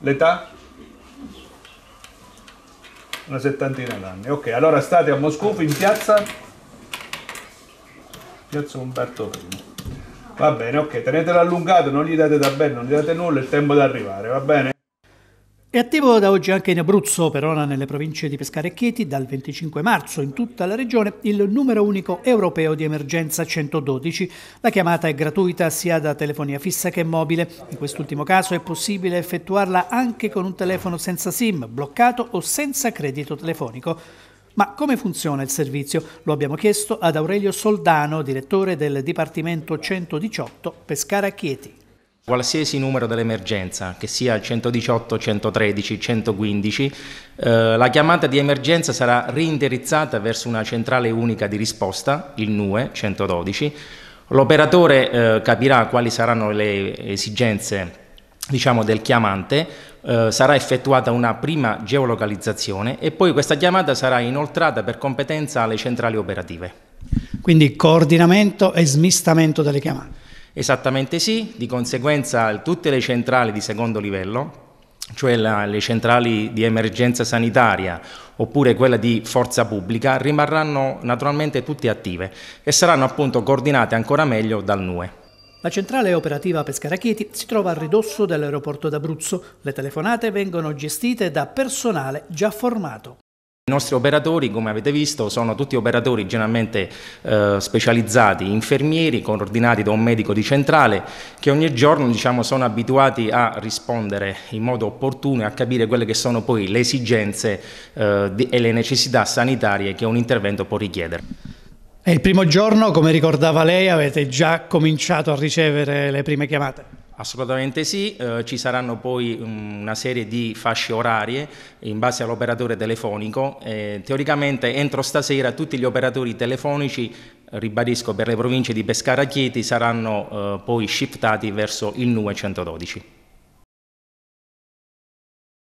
L'età? Una settantina d'anni. Ok, allora state a Moscou in piazza? Piazza Umberto I. Va bene, ok, tenetelo allungato, non gli date da bene, non gli date nulla, è il tempo di arrivare, va bene? È attivo da oggi anche in Abruzzo, per ora nelle province di Pescara e Chieti, dal 25 marzo in tutta la regione il numero unico europeo di emergenza 112. La chiamata è gratuita sia da telefonia fissa che mobile. In quest'ultimo caso è possibile effettuarla anche con un telefono senza SIM, bloccato o senza credito telefonico. Ma come funziona il servizio? Lo abbiamo chiesto ad Aurelio Soldano, direttore del Dipartimento 118 Pescara Chieti. Qualsiasi numero dell'emergenza, che sia 118, 113, 115, eh, la chiamata di emergenza sarà reindirizzata verso una centrale unica di risposta, il NUE 112. L'operatore eh, capirà quali saranno le esigenze diciamo, del chiamante, eh, sarà effettuata una prima geolocalizzazione e poi questa chiamata sarà inoltrata per competenza alle centrali operative. Quindi coordinamento e smistamento delle chiamate. Esattamente sì, di conseguenza tutte le centrali di secondo livello, cioè la, le centrali di emergenza sanitaria oppure quella di forza pubblica, rimarranno naturalmente tutte attive e saranno appunto coordinate ancora meglio dal NUE. La centrale operativa Pescara si trova a ridosso dell'aeroporto d'Abruzzo. Le telefonate vengono gestite da personale già formato. I nostri operatori, come avete visto, sono tutti operatori generalmente eh, specializzati, infermieri, coordinati da un medico di centrale, che ogni giorno diciamo, sono abituati a rispondere in modo opportuno e a capire quelle che sono poi le esigenze eh, e le necessità sanitarie che un intervento può richiedere. È il primo giorno, come ricordava lei, avete già cominciato a ricevere le prime chiamate? Assolutamente sì, eh, ci saranno poi mm, una serie di fasce orarie in base all'operatore telefonico. Eh, teoricamente entro stasera tutti gli operatori telefonici, ribadisco per le province di Pescara Chieti, saranno eh, poi shiftati verso il NUE 112.